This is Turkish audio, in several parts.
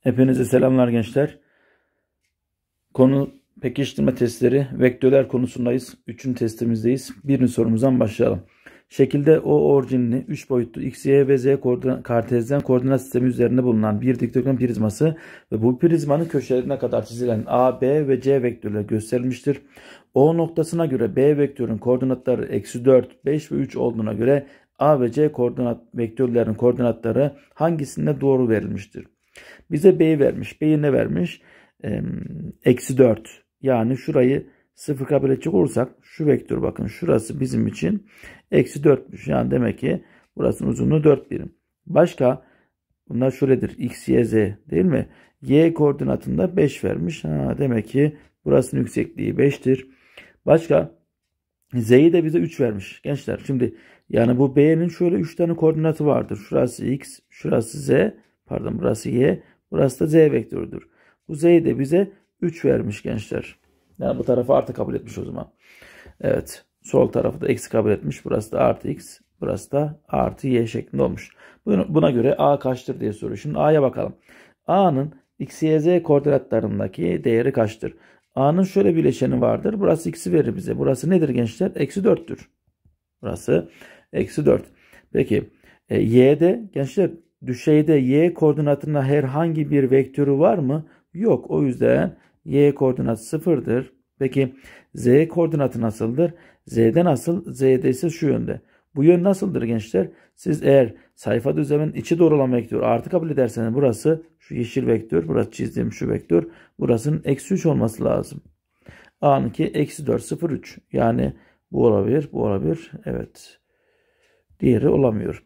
Hepinize selamlar gençler. Konu pekiştirme testleri, vektörler konusundayız. Üçüncü testimizdeyiz. Birinci sorumuzdan başlayalım. Şekilde O orijinli 3 boyutlu X, Y ve Z koordinat, kartezyen koordinat sistemi üzerinde bulunan bir dikdörtgen prizması ve bu prizmanın köşelerine kadar çizilen A, B ve C vektörleri gösterilmiştir. O noktasına göre B vektörün koordinatları eksi 4, 5 ve 3 olduğuna göre A ve C koordinat vektörlerin koordinatları hangisinde doğru verilmiştir? Bize B'yi vermiş. B'yi ne vermiş? Eksi 4. Yani şurayı sıfır kabul edecek olursak şu vektör bakın şurası bizim için eksi 4'müş. Yani demek ki burasının uzunluğu 4 birim. Başka bunlar şöyledir. X, Y, Z değil mi? Y koordinatında 5 vermiş. Ha, demek ki burasının yüksekliği 5'tir. Başka Z'yi de bize 3 vermiş. Gençler şimdi yani bu B'nin şöyle 3 tane koordinatı vardır. Şurası X, şurası Z, Pardon burası y. Burası da z vektörüdür. Bu z'yi de bize 3 vermiş gençler. Yani bu tarafı artı kabul etmiş o zaman. Evet. Sol tarafı da eksi kabul etmiş. Burası da artı x. Burası da artı y şeklinde olmuş. Buna göre a kaçtır diye soruyor. Şimdi a'ya bakalım. a'nın x, y, z koordinatlarındaki değeri kaçtır? a'nın şöyle bir bileşeni vardır. Burası x'i verir bize. Burası nedir gençler? Eksi 4'tür. Burası eksi 4. Peki e, y'de gençler düşeyde y koordinatında herhangi bir vektörü var mı? Yok. O yüzden y koordinat sıfırdır. Peki z koordinatı nasıldır? Z'de nasıl? Z'de ise şu yönde. Bu yön nasıldır gençler? Siz eğer sayfa düzlemin içi doğru olan vektör artı kabul ederseniz burası şu yeşil vektör. Burası çizdiğim şu vektör. Burasının eksi 3 olması lazım. A'nınki eksi 4 0 3. Yani bu olabilir. Bu olabilir. Evet. Diğeri olamıyor.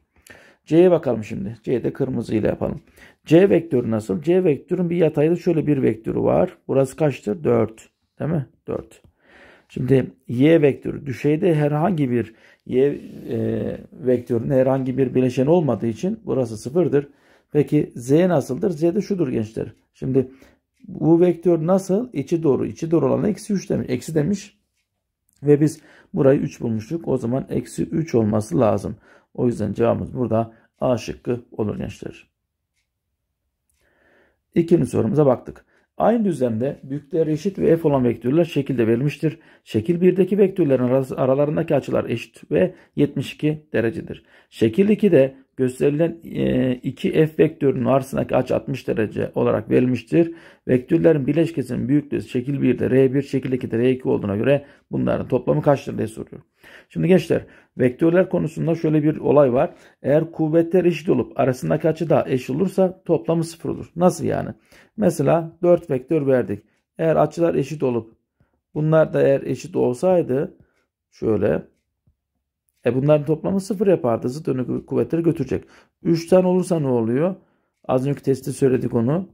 C'ye bakalım şimdi. C'de kırmızıyla yapalım. C vektörü nasıl? C vektörün bir yatayda şöyle bir vektörü var. Burası kaçtır? 4. Değil mi? 4. Şimdi y vektörü düşeyde herhangi bir y e, vektörün herhangi bir bileşen olmadığı için burası sıfırdır. Peki z nasıldır? Z de şudur gençler. Şimdi bu vektör nasıl? İçi doğru. İçi doğru olan eksi 3 demiş. Eksi demiş. Ve biz burayı 3 bulmuştuk. O zaman eksi 3 olması lazım. O yüzden cevabımız burada A şıkkı olur gençler. İkinci sorumuza baktık. Aynı düzlemde büyükleri eşit ve f olan vektörler şekilde verilmiştir. Şekil 1'deki vektörlerin aralarındaki açılar eşit ve 72 derecedir. Şekil 2'de gösterilen e, iki f vektörünün arasındaki açı 60 derece olarak verilmiştir. Vektörlerin bileşkesinin büyüklüğü şekil 1'de R1, şekil 2'de R2 olduğuna göre bunların toplamı kaçtır diye soruyor. Şimdi gençler vektörler konusunda şöyle bir olay var. Eğer kuvvetler eşit olup arasındaki açı da eşit olursa toplamı sıfır olur. Nasıl yani? Mesela 4 vektör verdik. Eğer açılar eşit olup bunlar da eğer eşit olsaydı şöyle e bunların toplamı sıfır yapardı. Zıt yönlü kuvvetleri götürecek. 3 tane olursa ne oluyor? Az önceki testte söyledik onu.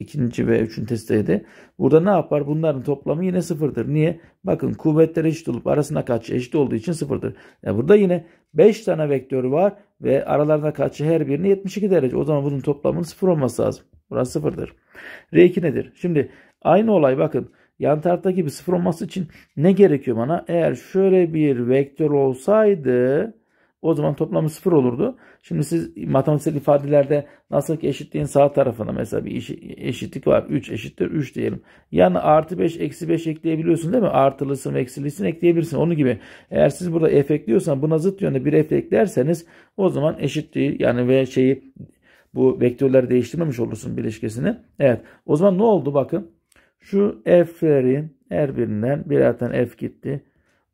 İkinci ve üçüncü testteydi. Burada ne yapar? Bunların toplamı yine sıfırdır. Niye? Bakın kuvvetler eşit olup arasına kaç eşit olduğu için sıfırdır. Yani e, burada yine 5 tane vektör var ve aralarında kaçı her birini 72 derece. O zaman bunun toplamının sıfır olması lazım. Burası sıfırdır. R2 nedir? Şimdi aynı olay bakın. Yan taraftaki bir sıfır olması için ne gerekiyor bana? Eğer şöyle bir vektör olsaydı o zaman toplamı sıfır olurdu. Şimdi siz matematiksel ifadelerde nasıl ki eşitliğin sağ tarafında mesela bir eşitlik var. 3 eşittir 3 diyelim. Yani artı 5 eksi 5 ekleyebiliyorsun değil mi? Artılısın ve eksilisini ekleyebilirsin. Onun gibi eğer siz burada f ekliyorsan buna zıt yönde bir f eklerseniz o zaman eşitliği yani ve şeyi bu vektörleri değiştirmemiş olursun bileşkesini. Evet o zaman ne oldu bakın. Şu f'lerin her birinden birer zaten f gitti.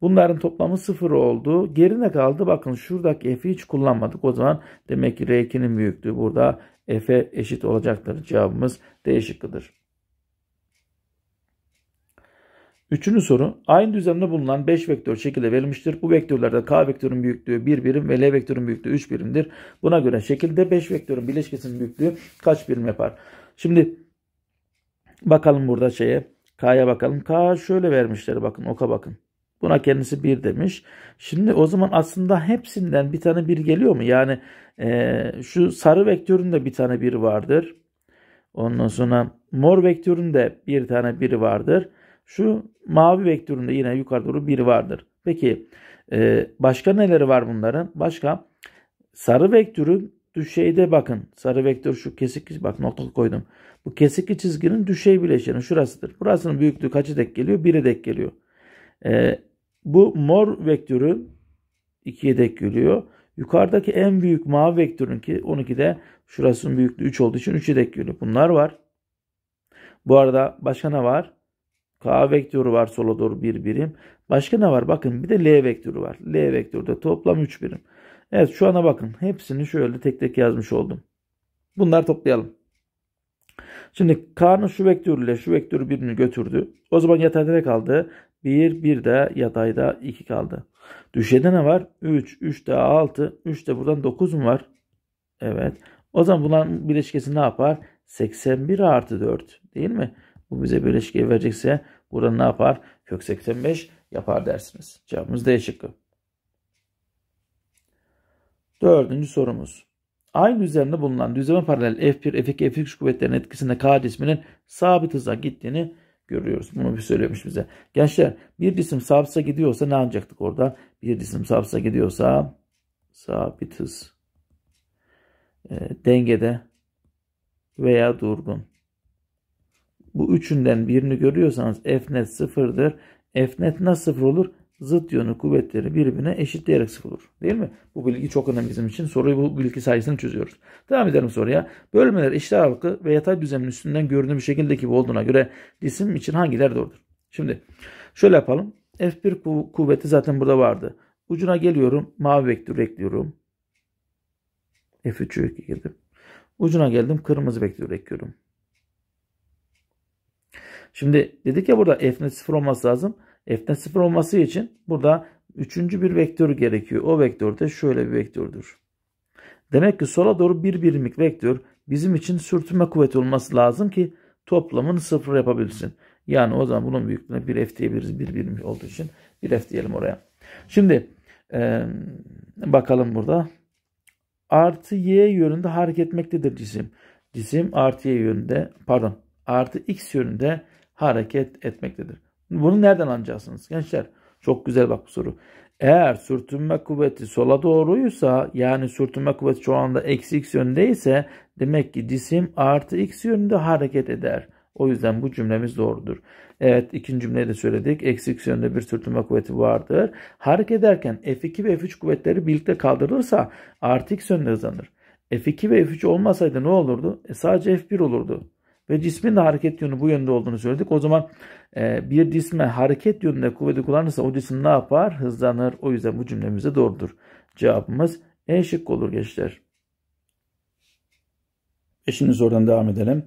Bunların toplamı sıfır oldu. Gerine kaldı. Bakın şuradaki f'i hiç kullanmadık. O zaman demek ki r2'nin büyüklüğü burada f'e eşit olacaktır. Cevabımız D şıkkıdır. Üçüncü soru. Aynı düzlemde bulunan 5 vektör şekilde verilmiştir. Bu vektörlerde k vektörün büyüklüğü 1 birim ve l vektörün büyüklüğü 3 birimdir. Buna göre şekilde 5 vektörün bileşkesinin büyüklüğü kaç birim yapar? Şimdi Bakalım burada şeye. K'ya bakalım. K şöyle vermişler bakın oka bakın. Buna kendisi 1 demiş. Şimdi o zaman aslında hepsinden bir tane 1 geliyor mu? Yani e, şu sarı vektörün de bir tane 1 vardır. Ondan sonra mor vektörün de bir tane 1 vardır. Şu mavi vektöründe yine yukarı doğru 1 vardır. Peki e, başka neleri var bunların? Başka sarı vektörün düşeyde bakın. Sarı vektör şu kesik bak nokta koydum. Bu kesik çizginin düşey bileşeni şurasıdır. Burasının büyüklüğü kaçı denk geliyor? 1'e denk geliyor. Ee, bu mor vektörü 2'ye denk geliyor. Yukarıdaki en büyük mavi vektörün ki de şurasının büyüklüğü 3 olduğu için 3'e denk geliyor. Bunlar var. Bu arada başka ne var? K vektörü var sola doğru bir birim. Başka ne var? Bakın bir de L vektörü var. L vektörü de toplam 3 birim. Evet şu ana bakın. Hepsini şöyle tek tek yazmış oldum. Bunları toplayalım. Şimdi K'nın şu vektörüyle şu vektörü birini götürdü. O zaman yatayda ne kaldı? 1, 1 de yatayda 2 kaldı. Düşeyde ne var? 3, 3 de 6, 3 de buradan 9 mu var? Evet. O zaman bunların bileşkesi ne yapar? 81 artı 4 değil mi? Bu bize bileşkeyi verecekse burada ne yapar? Kök 85 yapar dersiniz. Cevabımız D şıkkı. Dördüncü sorumuz. Aynı üzerinde bulunan düzleme paralel F1, F2, F3 kuvvetlerinin etkisinde K cisminin sabit hıza gittiğini görüyoruz. Bunu bir söylemiş bize. Gençler bir cisim sabitse gidiyorsa ne yapacaktık orada? Bir cisim sabitse gidiyorsa sabit hız e, dengede veya durgun. Bu üçünden birini görüyorsanız F net sıfırdır. F net nasıl sıfır olur? zıt yönü kuvvetleri birbirine eşitleyerek sıfır Değil mi? Bu bilgi çok önemli bizim için. Soruyu bu bilgi sayesinde çözüyoruz. Devam edelim soruya. Bölmeler eşit aralıklı ve yatay düzenin üstünden görünüm şekilde gibi olduğuna göre cisim için hangiler doğrudur? Şimdi şöyle yapalım. F1 kuvveti zaten burada vardı. Ucuna geliyorum. Mavi vektör ekliyorum. F3'ü ekledim. Ucuna geldim. Kırmızı vektör ekliyorum. Şimdi dedik ya burada F'nin sıfır olması lazım. F'den 0 olması için burada üçüncü bir vektör gerekiyor. O vektör de şöyle bir vektördür. Demek ki sola doğru bir birimlik vektör bizim için sürtünme kuvveti olması lazım ki toplamını sıfır yapabilsin. Yani o zaman bunun büyüklüğüne bir F diyebiliriz. Bir birim olduğu için bir F diyelim oraya. Şimdi e, bakalım burada. Artı Y yönünde hareket etmektedir cisim. Cisim artı Y yönünde pardon artı X yönünde hareket etmektedir. Bunu nereden anlayacaksınız gençler? Çok güzel bak bu soru. Eğer sürtünme kuvveti sola doğruysa yani sürtünme kuvveti şu anda eksi x yöndeyse, demek ki cisim artı x yönünde hareket eder. O yüzden bu cümlemiz doğrudur. Evet ikinci cümleyi de söyledik. Eksi x yönünde bir sürtünme kuvveti vardır. Hareket ederken F2 ve F3 kuvvetleri birlikte kaldırılırsa artı x yönünde hızlanır. F2 ve F3 olmasaydı ne olurdu? E sadece F1 olurdu ve cismin de hareket yönü bu yönde olduğunu söyledik. O zaman e, bir cisme hareket yönünde kuvveti kullanırsa o cisim ne yapar? Hızlanır. O yüzden bu cümlemiz doğrudur. Cevabımız E şık olur gençler. Beşinci sorudan devam edelim.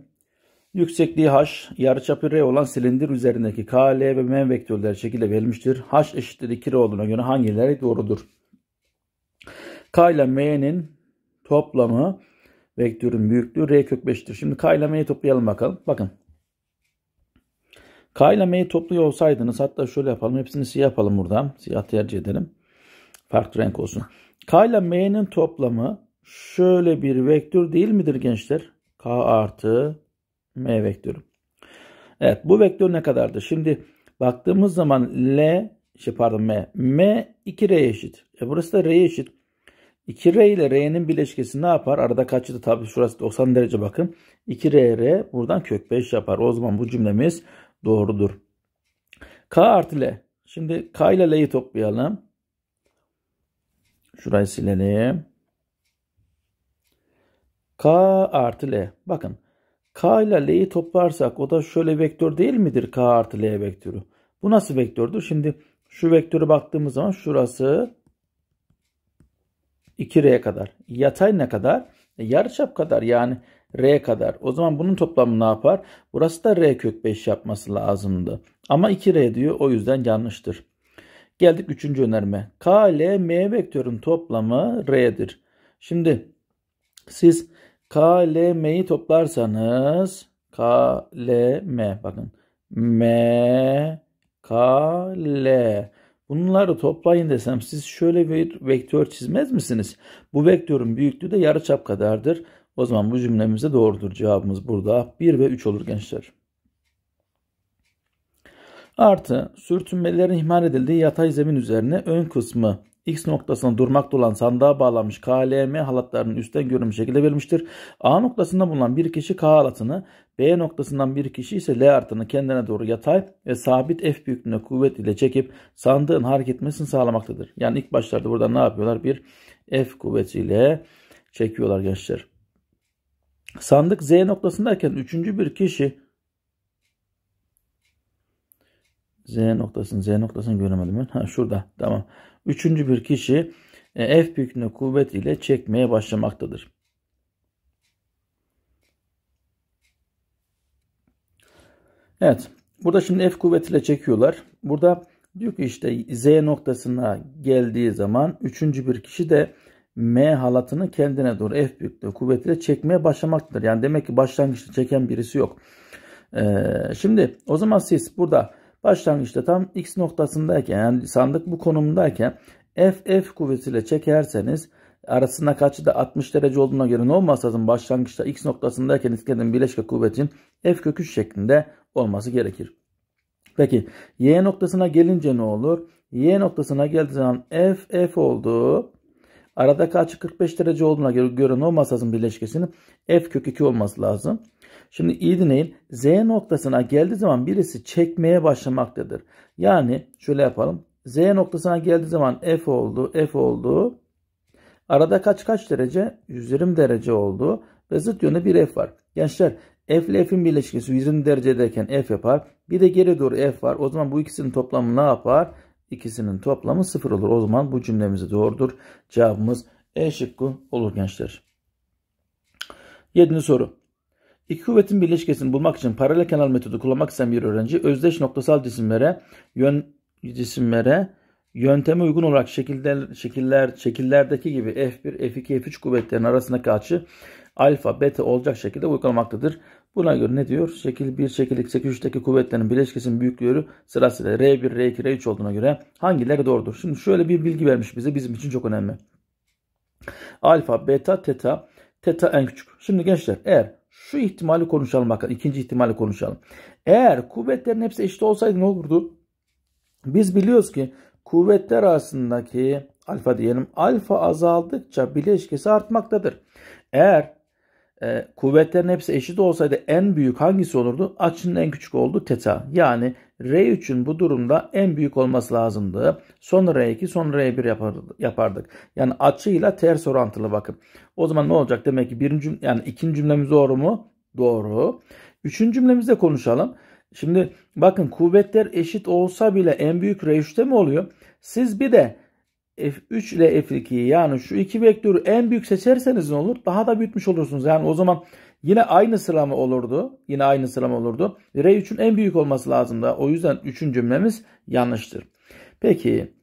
Yüksekliği h, yarıçapı r olan silindir üzerindeki k, l ve m vektörleri şekilde verilmiştir. h eşittir 2 r olduğuna göre hangileri doğrudur? K ile m'nin toplamı vektörün büyüklüğü R kök 5'tir. Şimdi K ile M'yi toplayalım bakalım. Bakın. K ile M'yi topluyor olsaydınız hatta şöyle yapalım. Hepsini siyah yapalım buradan. Siyah tercih edelim. Farklı renk olsun. K ile M'nin toplamı şöyle bir vektör değil midir gençler? K artı M vektörü. Evet bu vektör ne kadardı? Şimdi baktığımız zaman L şey pardon M. M 2R eşit. E burası da R eşit. 2R ile R'nin bileşkesi ne yapar? Arada kaçtı? Tabii şurası 90 derece bakın. 2R R buradan kök 5 yapar. O zaman bu cümlemiz doğrudur. K artı L. Şimdi K ile L'yi toplayalım. Şurayı silelim. K artı L. Bakın. K ile L'yi toplarsak o da şöyle vektör değil midir? K artı L vektörü. Bu nasıl vektördür? Şimdi şu vektörü baktığımız zaman şurası 2R kadar. Yatay ne kadar? E, yarıçap kadar yani R kadar. O zaman bunun toplamı ne yapar? Burası da R kök 5 yapması lazımdı. Ama 2R diyor o yüzden yanlıştır. Geldik üçüncü önerme. K, L, M vektörün toplamı R'dir. Şimdi siz K, L, M'yi toplarsanız K, L, M bakın. M, K, L. Bunları toplayın desem siz şöyle bir vektör çizmez misiniz? Bu vektörün büyüklüğü de yarıçap kadardır. O zaman bu cümlemize doğrudur. Cevabımız burada 1 ve 3 olur gençler. Artı sürtünmelerin ihmal edildiği yatay zemin üzerine ön kısmı X noktasına durmakta olan sandığa bağlanmış KLM halatlarının üstten görünmüş şekilde verilmiştir. A noktasında bulunan bir kişi K halatını, B noktasından bir kişi ise L artığını kendine doğru yatay ve sabit F büyüklüğünde kuvvet ile çekip sandığın hareket etmesini sağlamaktadır. Yani ilk başlarda burada ne yapıyorlar? Bir F kuvvetiyle çekiyorlar gençler. Sandık Z noktasındayken üçüncü bir kişi Z noktasını Z noktasını göremedim ben. Ha şurada tamam. Üçüncü bir kişi e, F büyüklüğünde kuvvet ile çekmeye başlamaktadır. Evet. Burada şimdi F kuvvetiyle çekiyorlar. Burada diyor ki işte Z noktasına geldiği zaman üçüncü bir kişi de M halatını kendine doğru F büyüklüğü kuvvetiyle çekmeye başlamaktadır. Yani demek ki başlangıçta çeken birisi yok. Ee, şimdi o zaman siz burada Başlangıçta tam x noktasındayken yani sandık bu konumdayken FF kuvvetiyle çekerseniz arasında kaçı da 60 derece olduğuna göre ne olması Başlangıçta x noktasındayken iskelenin bileşke kuvvetin F kök 3 şeklinde olması gerekir. Peki y noktasına gelince ne olur? Y noktasına geldiği zaman F F oldu. Aradaki açı 45 derece olduğuna göre, göre ne olması lazım birleşkesinin? F kök 2 olması lazım. Şimdi iyi dinleyin. Z noktasına geldiği zaman birisi çekmeye başlamaktadır. Yani şöyle yapalım. Z noktasına geldiği zaman F oldu, F oldu. Arada kaç kaç derece? 120 derece oldu. Ve zıt yönde bir F var. Gençler F ile F'in birleşkesi 120 derecedeyken F yapar. Bir de geri doğru F var. O zaman bu ikisinin toplamı ne yapar? İkisinin toplamı sıfır olur. O zaman bu cümlemiz doğrudur. Cevabımız E şıkkı olur gençler. Yedinci soru. İki kuvvetin birleşkesini bulmak için paralel kenar metodu kullanmak isteyen bir öğrenci özdeş noktasal cisimlere yön cisimlere yönteme uygun olarak şekiller, şekiller şekillerdeki gibi F1, F2, F3 kuvvetlerinin arasındaki açı alfa, beta olacak şekilde uygulamaktadır. Buna göre ne diyor? Şekil 1, şekil 2, şekil 3'teki kuvvetlerin bileşkesinin büyüklüğü sırasıyla R1, R2, R3 olduğuna göre hangileri doğrudur? Şimdi şöyle bir bilgi vermiş bize bizim için çok önemli. Alfa, beta, teta, teta en küçük. Şimdi gençler eğer şu ihtimali konuşalım bakalım. İkinci ihtimali konuşalım. Eğer kuvvetlerin hepsi eşit olsaydı ne olurdu? Biz biliyoruz ki kuvvetler arasındaki alfa diyelim alfa azaldıkça bileşkesi artmaktadır. Eğer e, kuvvetlerin hepsi eşit olsaydı en büyük hangisi olurdu? Açının en küçük olduğu teta. Yani R3'ün bu durumda en büyük olması lazımdı. Sonra R2 sonra R1 yapardık. Yani açıyla ters orantılı bakın. O zaman ne olacak? Demek ki birinci yani ikinci cümlemiz doğru mu? Doğru. Üçüncü cümlemizde konuşalım. Şimdi bakın kuvvetler eşit olsa bile en büyük R3'te mi oluyor? Siz bir de F3 ile F2'yi yani şu iki vektörü en büyük seçerseniz ne olur? Daha da büyütmüş olursunuz. Yani o zaman Yine aynı sıralama olurdu. Yine aynı sıralama olurdu. R3'ün en büyük olması lazım da. O yüzden 3. cümlemiz yanlıştır. Peki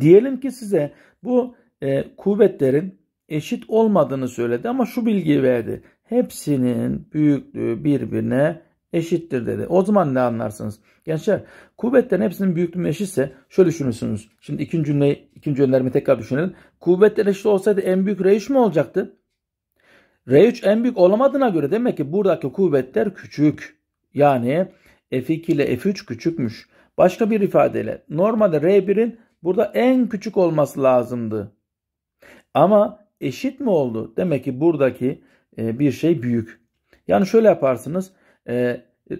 diyelim ki size bu e, kuvvetlerin eşit olmadığını söyledi ama şu bilgiyi verdi. Hepsinin büyüklüğü birbirine eşittir dedi. O zaman ne anlarsınız? Gençler kuvvetlerin hepsinin büyüklüğü eşitse şöyle düşünürsünüz. Şimdi ikinci cümleyi, ikinci cümlelerimi tekrar düşünelim. Kuvvetler eşit olsaydı en büyük R3 mi olacaktı? R3 en büyük olamadığına göre demek ki buradaki kuvvetler küçük. Yani F2 ile F3 küçükmüş. Başka bir ifadeyle normalde R1'in burada en küçük olması lazımdı. Ama eşit mi oldu? Demek ki buradaki e, bir şey büyük. Yani şöyle yaparsınız. E, e,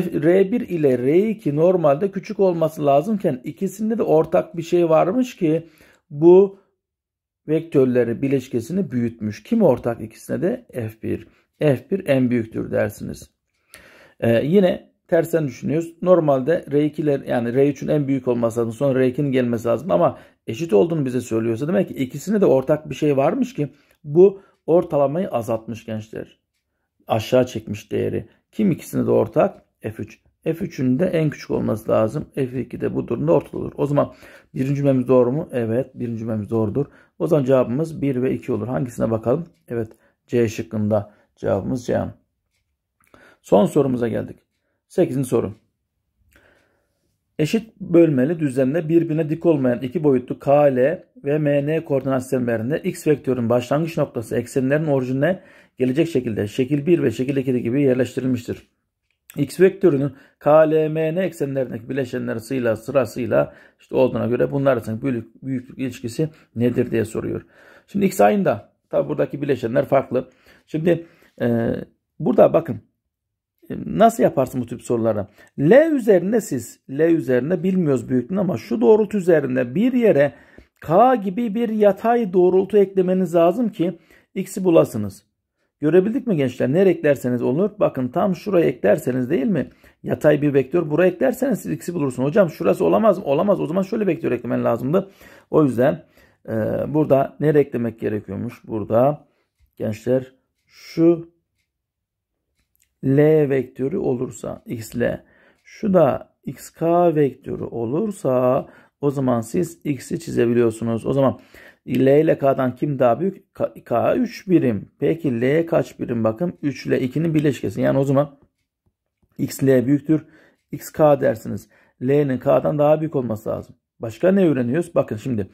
R1 ile R2 normalde küçük olması lazımken ikisinde de ortak bir şey varmış ki bu vektörleri bileşkesini büyütmüş. Kim ortak ikisine de F1. F1 en büyüktür dersiniz. Ee, yine tersen düşünüyoruz. Normalde R2'ler yani R3'ün en büyük olması lazım. Sonra R2'nin gelmesi lazım ama eşit olduğunu bize söylüyorsa demek ki ikisine de ortak bir şey varmış ki bu ortalamayı azaltmış gençler. Aşağı çekmiş değeri. Kim ikisine de ortak? F3. F3'ün de en küçük olması lazım. F2 de bu durumda ortada olur. O zaman birinci cümlemiz doğru mu? Evet. Birinci cümlemiz doğrudur. O zaman cevabımız 1 ve 2 olur. Hangisine bakalım? Evet. C şıkkında cevabımız C. Son sorumuza geldik. 8. soru. Eşit bölmeli düzlemde birbirine dik olmayan iki boyutlu KL ve MN koordinat sistemlerinde x vektörün başlangıç noktası eksenlerin orijine gelecek şekilde şekil 1 ve şekil 2 gibi yerleştirilmiştir. X vektörünün KLMN eksenlerindeki bileşenler sıyla, sırasıyla işte olduğuna göre bunlar arasındaki büyük, büyüklük ilişkisi nedir diye soruyor. Şimdi X ayında tabi buradaki bileşenler farklı. Şimdi e, burada bakın e, nasıl yaparsın bu tip sorulara L üzerinde siz L üzerinde bilmiyoruz büyüklüğünü ama şu doğrultu üzerinde bir yere K gibi bir yatay doğrultu eklemeniz lazım ki X'i bulasınız. Görebildik mi gençler? Nereye eklerseniz olur. Bakın tam şuraya eklerseniz değil mi? Yatay bir vektör. Buraya eklerseniz siz x'i bulursun. Hocam şurası olamaz mı? Olamaz. O zaman şöyle vektör eklemen lazımdı. O yüzden e, burada nereye eklemek gerekiyormuş? Burada gençler şu L vektörü olursa x'l şu da xk vektörü olursa o zaman siz x'i çizebiliyorsunuz. O zaman L ile K'dan kim daha büyük? K, K 3 birim. Peki L kaç birim? Bakın 3 ile 2'nin birleşkesi. Yani o zaman x L büyüktür. X K dersiniz. L'nin K'dan daha büyük olması lazım. Başka ne öğreniyoruz? Bakın şimdi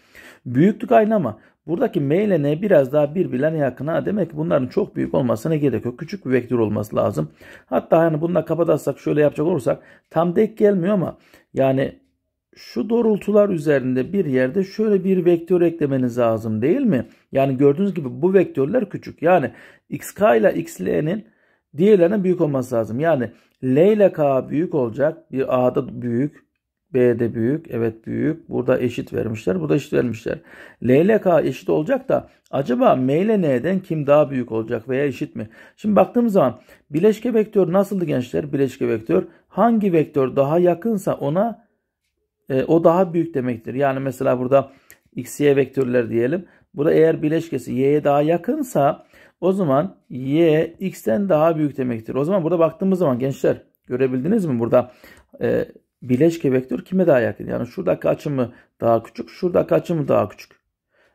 büyüklük aynı ama buradaki M ile N biraz daha birbirlerine yakın. Ha, demek ki bunların çok büyük olmasına gerek yok. Küçük bir vektör olması lazım. Hatta yani bunu da kapatarsak şöyle yapacak olursak tam denk gelmiyor ama yani şu doğrultular üzerinde bir yerde şöyle bir vektör eklemeniz lazım değil mi? Yani gördüğünüz gibi bu vektörler küçük. Yani xk ile xl'nin diğerlerine büyük olması lazım. Yani l ile k büyük olacak. Bir a'da büyük. B'de büyük. Evet büyük. Burada eşit vermişler. Burada eşit vermişler. L ile K eşit olacak da acaba M ile N'den kim daha büyük olacak veya eşit mi? Şimdi baktığımız zaman bileşke vektör nasıldı gençler? Bileşke vektör hangi vektör daha yakınsa ona e, o daha büyük demektir. Yani mesela burada x, y vektörler diyelim. Burada eğer bileşkesi y'ye daha yakınsa o zaman y x'ten daha büyük demektir. O zaman burada baktığımız zaman gençler görebildiniz mi burada e, bileşke vektör kime daha yakın? Yani şuradaki açımı daha küçük, şuradaki açımı daha küçük.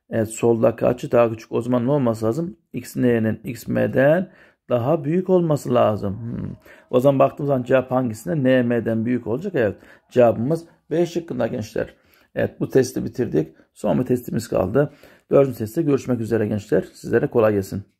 Evet soldaki açı daha küçük. O zaman ne olması lazım? X n'nin x m'den daha büyük olması lazım. Hmm. O zaman baktığımız zaman cevap hangisinde? N m'den büyük olacak. Evet cevabımız B şıkkında gençler. Evet bu testi bitirdik. Son bir testimiz kaldı. Dördüncü testte görüşmek üzere gençler. Sizlere kolay gelsin.